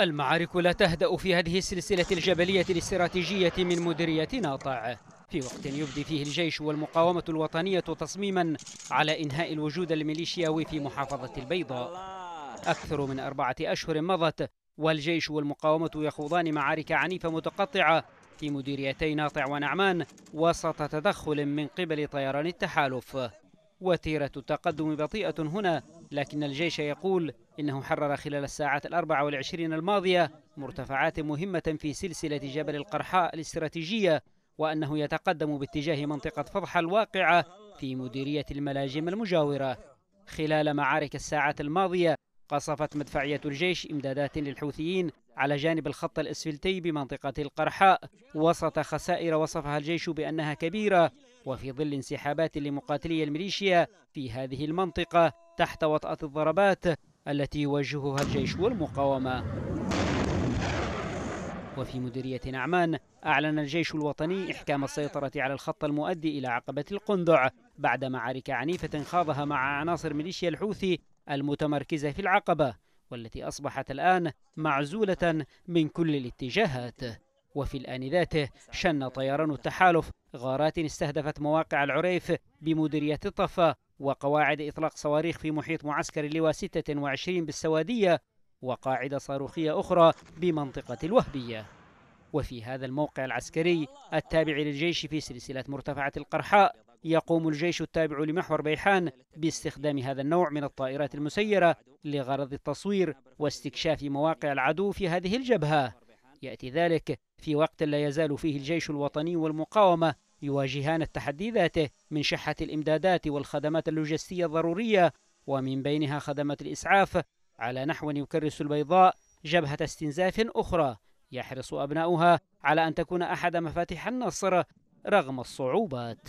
المعارك لا تهدأ في هذه السلسلة الجبلية الاستراتيجية من مديرية ناطع في وقت يبدي فيه الجيش والمقاومة الوطنية تصميما على إنهاء الوجود الميليشياوي في محافظة البيضاء أكثر من أربعة أشهر مضت والجيش والمقاومة يخوضان معارك عنيفة متقطعة في مديريتي ناطع ونعمان وسط تدخل من قبل طيران التحالف وتيرة التقدم بطيئة هنا لكن الجيش يقول إنه حرر خلال الساعات الأربع والعشرين الماضية مرتفعات مهمة في سلسلة جبل القرحاء الاستراتيجية وأنه يتقدم باتجاه منطقة فضح الواقعة في مديرية الملاجم المجاورة خلال معارك الساعات الماضية قصفت مدفعية الجيش إمدادات للحوثيين على جانب الخط الأسفلتي بمنطقة القرحاء وسط خسائر وصفها الجيش بأنها كبيرة وفي ظل انسحابات لمقاتلي الميليشيا في هذه المنطقة تحت وطأة الضربات التي يوجهها الجيش والمقاومة وفي مديرية نعمان أعلن الجيش الوطني إحكام السيطرة على الخط المؤدي إلى عقبة القندع بعد معارك عنيفة خاضها مع عناصر ميليشيا الحوثي المتمركزة في العقبة والتي أصبحت الآن معزولة من كل الاتجاهات وفي الآن ذاته شن طيران التحالف غارات استهدفت مواقع العريف بمديرية الطفا وقواعد إطلاق صواريخ في محيط معسكر اللواء 26 بالسوادية وقاعدة صاروخية أخرى بمنطقة الوهبية وفي هذا الموقع العسكري التابع للجيش في سلسلة مرتفعة القرحاء يقوم الجيش التابع لمحور بيحان باستخدام هذا النوع من الطائرات المسيرة لغرض التصوير واستكشاف مواقع العدو في هذه الجبهة يأتي ذلك في وقت لا يزال فيه الجيش الوطني والمقاومة يواجهان التحدي ذاته من شحة الإمدادات والخدمات اللوجستية الضرورية ومن بينها خدمة الإسعاف على نحو يكرس البيضاء جبهة استنزاف أخرى يحرص أبناؤها على أن تكون أحد مفاتيح النصر رغم الصعوبات